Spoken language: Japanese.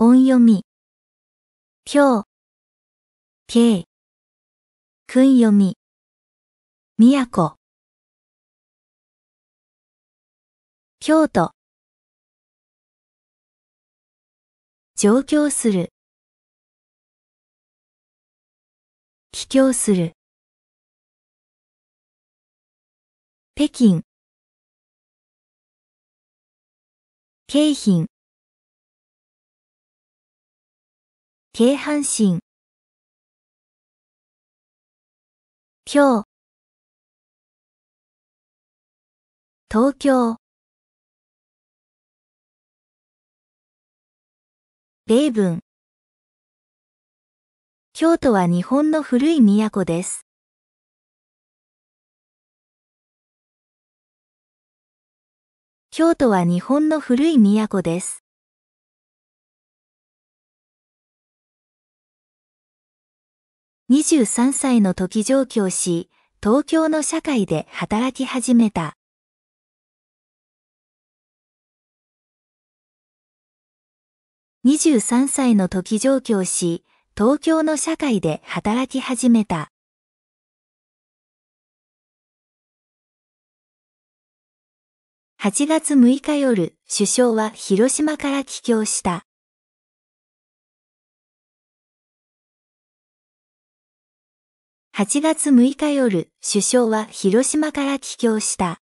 音読み。今日、けい、くん読み。みやこ。京都。上京する。帰京する。北京。京浜。京阪神。今日。東京。例文。京都は日本の古い都です。京都は日本の古い都です。23歳の時上京し、東京の社会で働き始めた。23歳の時上京し、東京の社会で働き始めた。8月6日夜、首相は広島から帰郷した。8月6日夜、首相は広島から帰郷した。